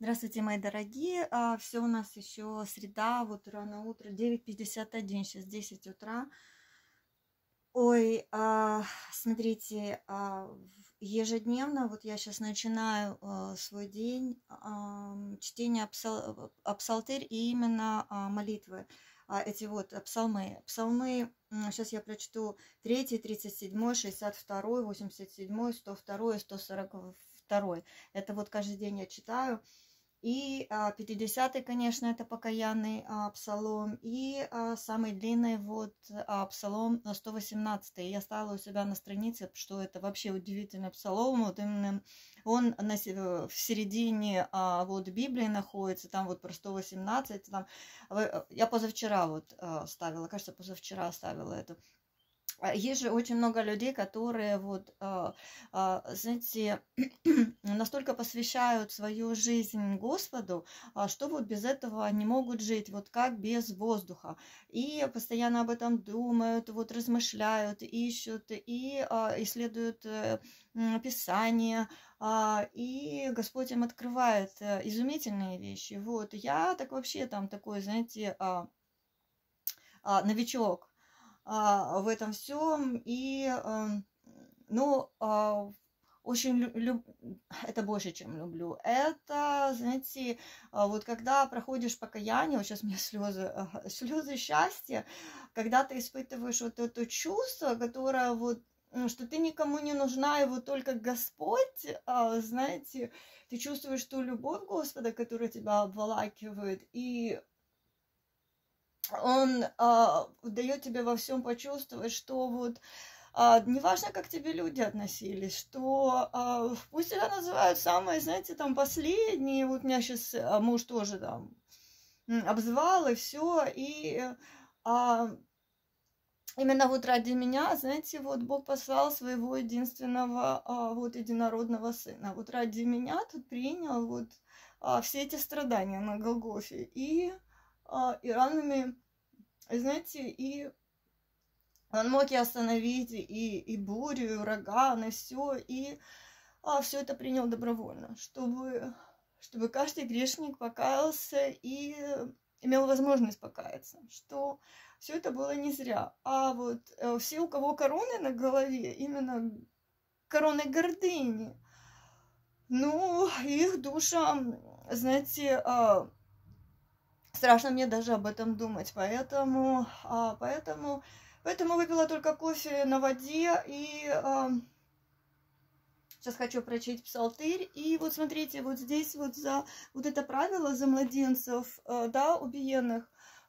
Здравствуйте, мои дорогие. А, Все у нас еще среда, вот рано утро, 9.51, сейчас 10 утра. Ой, а, смотрите, а, ежедневно, вот я сейчас начинаю свой день, чтение псал, псалтырь и именно молитвы. Эти вот псалмы. Псалмы, сейчас я прочту 3, 37, 62, 87, 102, 142. Это вот каждый день я читаю. И 50-й, а, конечно, это покаянный псалом. И а, самый длинный вот псалом 118. Я стала у себя на странице, что это вообще удивительный псалом. Вот именно он на, э, в середине а, вот Библии находится, там вот про 118. Там, э, я позавчера вот э, ставила, кажется, позавчера ставила эту а есть же очень много людей, которые вот, а, а, знаете, настолько посвящают свою жизнь Господу, что вот без этого не могут жить, вот как без воздуха. И постоянно об этом думают, вот размышляют, ищут и исследуют э, Писание, и Господь им открывает э, изумительные вещи. Вот я так вообще там такой, знаете, новичок а, в этом всем. И, эм, ну, а, очень люблю, это больше, чем люблю. Это, знаете, а, вот когда проходишь покаяние, вот сейчас у меня слезы, слезы счастья, когда ты испытываешь вот это чувство, которое вот ну, что ты никому не нужна, и вот только Господь, знаете, ты чувствуешь ту любовь Господа, которая тебя обволакивает, и он а, дает тебе во всем почувствовать, что вот а, неважно, как тебе люди относились, что а, пусть тебя называют самые, знаете, там последние, вот меня сейчас а, муж тоже там обзвал и все, и а, именно вот ради меня, знаете, вот Бог послал своего единственного, а, вот единородного сына, вот ради меня тут принял вот а, все эти страдания на Голгофе, и а, и ранами, знаете, и он мог и остановить и, и бурю, и ураган, и все, и а, все это принял добровольно, чтобы, чтобы каждый грешник покаялся и имел возможность покаяться, что все это было не зря. А вот э, все, у кого короны на голове, именно короны гордыни, ну, их душа, знаете, а, страшно мне даже об этом думать. Поэтому, а, поэтому, поэтому выпила только кофе на воде и... А, Сейчас хочу прочесть псалтырь. И вот смотрите, вот здесь вот за вот это правило за младенцев, э, да, убиенных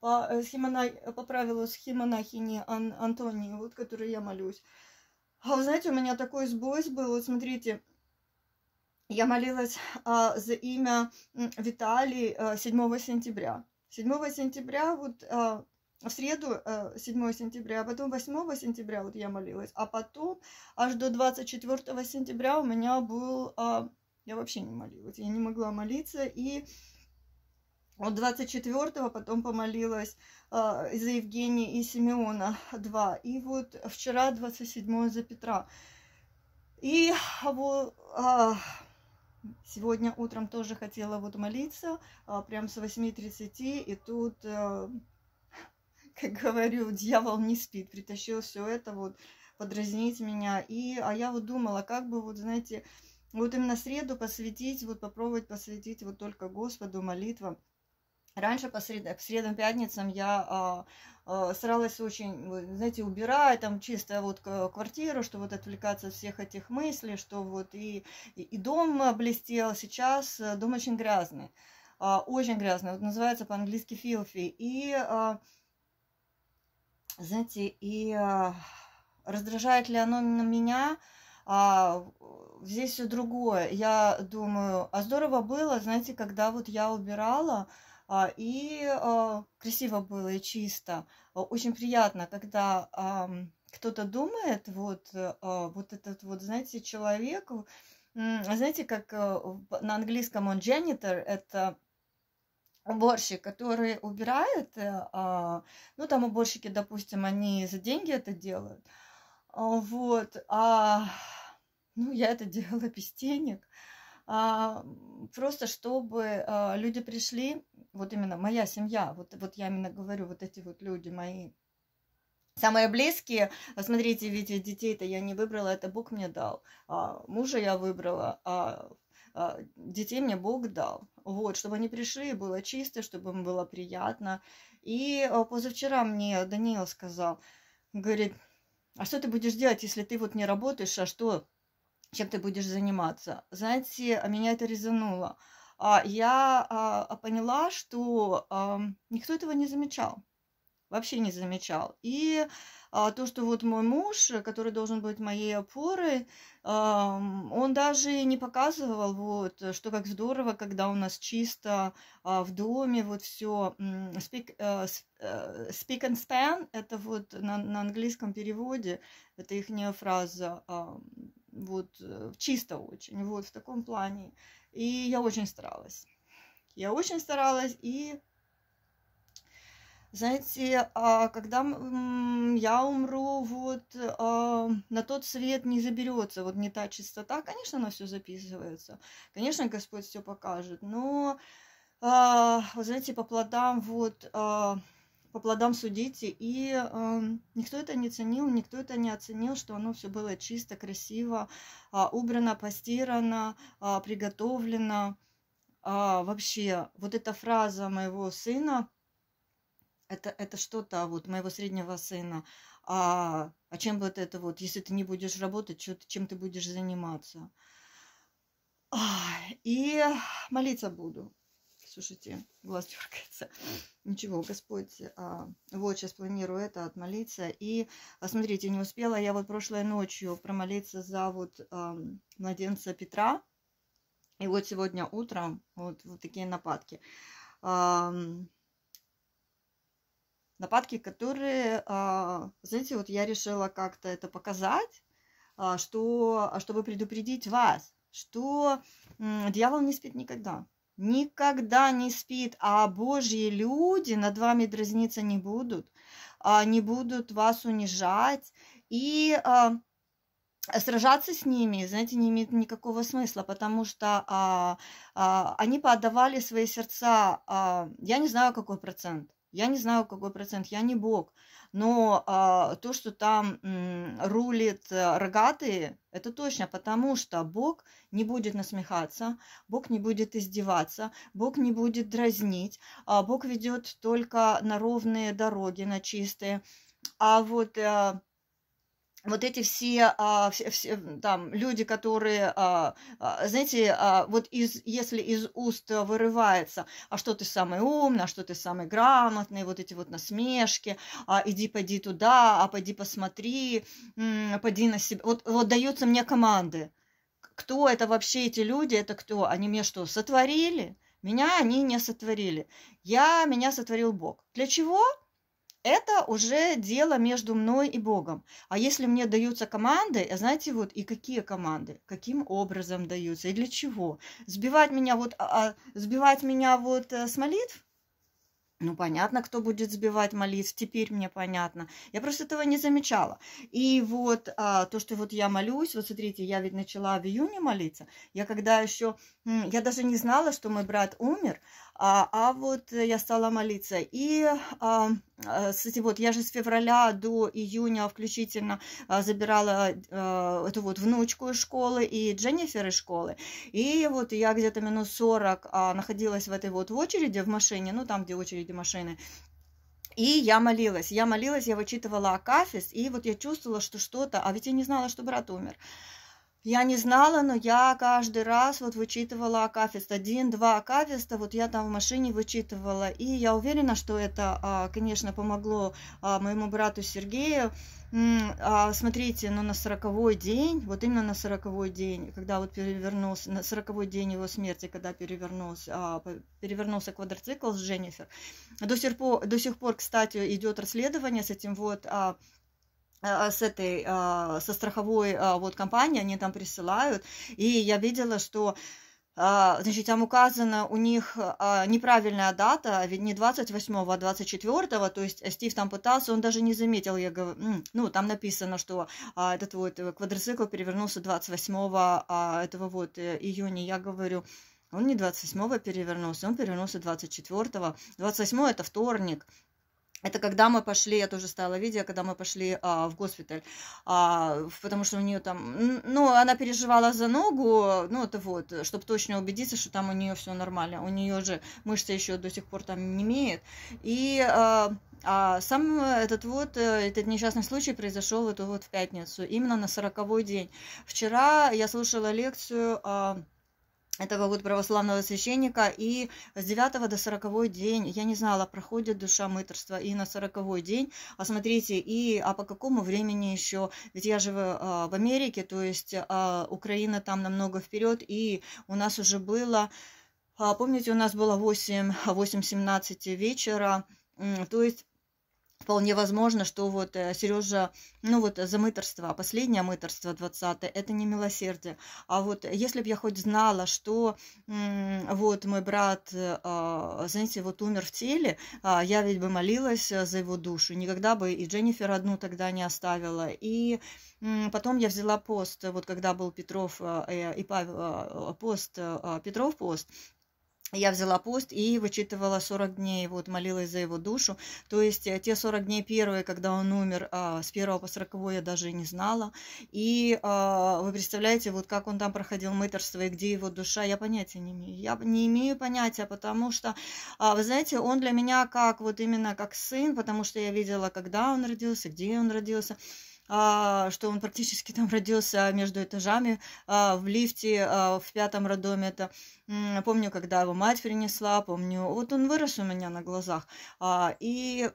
по, э, схемона, по правилу схемонахини Ан, Антонии, вот которой я молюсь. А вы знаете, у меня такой сбой был, вот смотрите, я молилась а, за имя Виталий а, э, 7 сентября. 7 сентября, вот а, в среду а, 7 сентября, а потом 8 сентября вот я молилась, а потом аж до 24 сентября у меня был... А, я вообще не молилась, я не могла молиться, и от 24-го потом помолилась э, за Евгения и Симеона 2. И вот вчера 27 за Петра. И а, вот... Э, а, Сегодня утром тоже хотела вот молиться, а, прям с 8.30, и тут, э, как говорю, дьявол не спит, притащил все это вот подразнить меня. И, а я вот думала, как бы вот, знаете, вот именно среду посвятить, вот попробовать посвятить вот только Господу молитвам. Раньше по средам, по средам, пятницам я а, Э, старалась очень, знаете, убирая там чистая вот квартиру, что вот отвлекаться от всех этих мыслей, что вот и, и дом э, блестел, сейчас э, дом очень грязный, а, очень грязный, вот называется по-английски filthy, и, а, знаете, и а, раздражает ли оно меня, а здесь все другое. Я думаю, а здорово было, знаете, когда вот я убирала, а, и а, красиво было и чисто. А, очень приятно, когда кто-то думает, вот, вот этот вот, знаете, человек, знаете, как на английском он janitor, это уборщик, который убирает, э, ну, там уборщики, допустим, они за деньги это делают, вот, а, ну, я это делала без денег, просто чтобы люди пришли вот именно моя семья, вот, вот я именно говорю, вот эти вот люди мои, Самые близкие, а смотрите, видите, детей-то я не выбрала, это Бог мне дал. А, мужа я выбрала, а, а, детей мне Бог дал. Вот, чтобы они пришли, было чисто, чтобы им было приятно. И а, позавчера мне Даниил сказал, говорит, а что ты будешь делать, если ты вот не работаешь, а что, чем ты будешь заниматься? Знаете, меня это резануло. А, я а, а, поняла, что никто этого не замечал. Вообще не замечал. И то, что вот мой муж, который должен быть моей опорой, он даже не показывал, вот, что как здорово, когда у нас чисто в доме, вот все. Speak, э, э, speak and span, это вот на, на английском переводе, это их фраза, вот э, чисто очень, вот в таком плане. И я очень старалась. Я очень старалась, и знаете, а, когда я умру, вот а, на тот свет не заберется, вот не та чистота, конечно, она все записывается, конечно, Господь все покажет, но, а, вот знаете, по плодам вот по плодам судите. И э, никто это не ценил, никто это не оценил, что оно все было чисто, красиво, э, убрано, постирано, э, приготовлено. Э, вообще, вот эта фраза моего сына, это, это что-то вот моего среднего сына. А, а чем вот это вот, если ты не будешь работать, что, чем ты будешь заниматься? И молиться буду. Слушайте, глаз дергается. Ничего, Господь, а, вот сейчас планирую это отмолиться. И, а, смотрите, не успела я вот прошлой ночью промолиться за вот а, младенца Петра. И вот сегодня утром вот, вот такие нападки. А, нападки, которые, а, знаете, вот я решила как-то это показать, а, что, а чтобы предупредить вас, что дьявол не спит никогда никогда не спит, а Божьи люди над вами дразниться не будут, а, не будут вас унижать и а, сражаться с ними, знаете, не имеет никакого смысла, потому что а, они поотдавали свои сердца, я не знаю, какой процент, я не знаю, какой процент, я не бог. Но а, то, что там м, рулит э, рогатые, это точно, потому что Бог не будет насмехаться, Бог не будет издеваться, Бог не будет дразнить, а Бог ведет только на ровные дороги, на чистые. А вот а, вот эти все, а, все, все там люди, которые, а, а, знаете, а, вот из, если из уст э, вырывается, а что ты самый умный, а что ты самый грамотный, вот эти вот насмешки, а, иди пойди туда, а пойди посмотри, пойди на себя, вот, вот даются мне команды. Кто это вообще эти люди, это кто? Они мне что, сотворили? Меня они не сотворили. Я, меня сотворил Бог. Для чего? это уже дело между мной и Богом. А если мне даются команды, э, знаете, вот и какие команды, каким образом даются и для чего? Сбивать меня вот, а, а сбивать меня вот э, с молитв? Ну, понятно, кто будет сбивать молитв, теперь мне понятно. Я просто этого не замечала. И вот а, то, что вот я молюсь, вот смотрите, я ведь начала в июне молиться. Я когда еще, я даже не знала, что мой брат умер, а, а вот я стала молиться. И, а, а кстати, вот я же с февраля до июня включительно а, забирала а, эту вот внучку из школы и Дженнифер из школы. И вот я где-то минус 40 а, находилась в этой вот в очереди в машине, ну, там, где очередь эти машины. И я молилась, я молилась, я вычитывала Акафис, и вот я чувствовала, что что-то, а ведь я не знала, что брат умер. Я не знала, но я каждый раз вот вычитывала акафист. Один-два акафиста вот я там в машине вычитывала. И я уверена, что это, а, конечно, помогло а, моему брату Сергею. А, смотрите, но на сороковой день, вот именно на сороковой день, когда вот перевернулся, на сороковой день его смерти, когда перевернулся, перевернулся квадроцикл с Дженнифер. До сих пор, до сих пор кстати, идет расследование с этим вот Э, с этой, э, со страховой э, вот компанией, они там присылают, и я видела, что Значит, там указано у них неправильная дата, а ведь не 28, а 24, то есть Стив там пытался, он даже не заметил, я говорю, ну, там написано, что а, этот вот квадроцикл перевернулся 28 а, этого вот июня, я говорю, он не 28 перевернулся, он перевернулся 24. -го. 28 это вторник. Это когда мы пошли, я тоже стала видео, когда мы пошли а, в госпиталь, а, потому что у нее там, ну, она переживала за ногу, ну, это вот, чтобы точно убедиться, что там у нее все нормально. У нее же мышцы еще до сих пор там не имеет. И а, а сам этот вот, э, этот несчастный случай произошел вот, вот в пятницу, именно на сороковой день. Вчера я слушала лекцию... А, этого вот православного священника. И с 9 до 40 день, я не знала, проходит душа мытарства и на 40 день. А смотрите, и а по какому времени еще? Ведь я живу а, в Америке, то есть а, Украина там намного вперед, и у нас уже было... А, помните, у нас было 8-17 вечера, то есть Вполне возможно, что вот э, Сережа, ну вот за мыторство, последнее мыторство 20 это не милосердие. А вот если бы я хоть знала, что вот мой брат, э, а, знаете, вот умер в теле, а, я ведь бы молилась за его душу. Никогда бы и Дженнифер одну тогда не оставила. И потом я взяла пост, вот когда был Петров э, и Павел, пост, Петров пост, я взяла пост и вычитывала 40 дней, вот, молилась за его душу. То есть э, те 40 дней первые, когда он умер, а, с 1 по 40 я даже не знала. И а, вы представляете, вот как он там проходил мыторство и где его душа, я понятия не имею. Я не имею понятия, потому что, а, вы знаете, он для меня как вот именно как сын, потому что я видела, когда он родился, где он родился. А, что он практически там родился между этажами а, в лифте а, в пятом роддоме. Это помню, когда его мать принесла, помню, вот он вырос у меня на глазах. И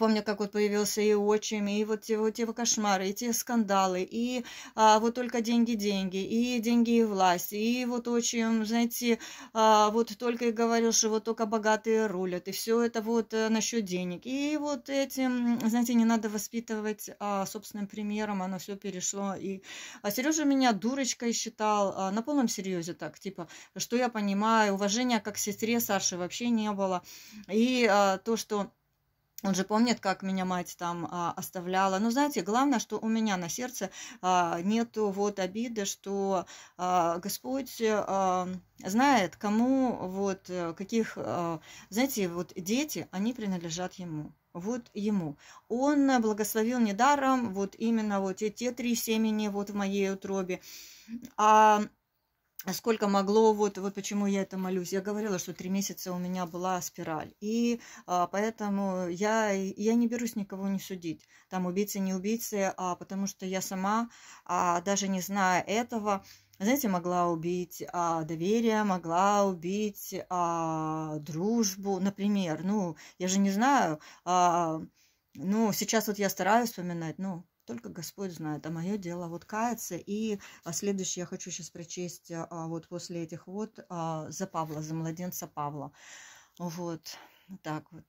Помню, как вот появился и отчим, и вот те, вот те кошмары, и те скандалы, и а, вот только деньги-деньги, и деньги и власть, и вот отчим, знаете, а, вот только и говорил, что вот только богатые рулят, и все это вот а, э, насчет денег. И вот этим, знаете, не надо воспитывать а, собственным примером, оно все перешло. И а Сережа меня дурочкой считал, а, на полном серьезе так, типа, что я понимаю, уважения как к сестре Саши вообще не было. И а, то, что он же помнит, как меня мать там а, оставляла. Но знаете, главное, что у меня на сердце а, нету вот обиды, что а, Господь а, знает, кому вот э, каких, а, знаете, вот дети, они принадлежат Ему вот ему. Он благословил недаром вот именно вот те, те три семени вот в моей утробе. А а сколько могло, вот, вот почему я это молюсь. Я говорила, что три месяца у меня была спираль. И а, поэтому я, я не берусь никого не судить. Там убийцы, не убийцы, а, потому что я сама, а, даже не зная этого, знаете, могла убить а, доверие, могла убить а, дружбу, например. Ну, я же не знаю. А, ну, сейчас вот я стараюсь вспоминать, ну, только Господь знает, а мое дело вот каяться. И а, следующее я хочу сейчас прочесть а, вот после этих вот а, за Павла, за младенца Павла. Вот так вот.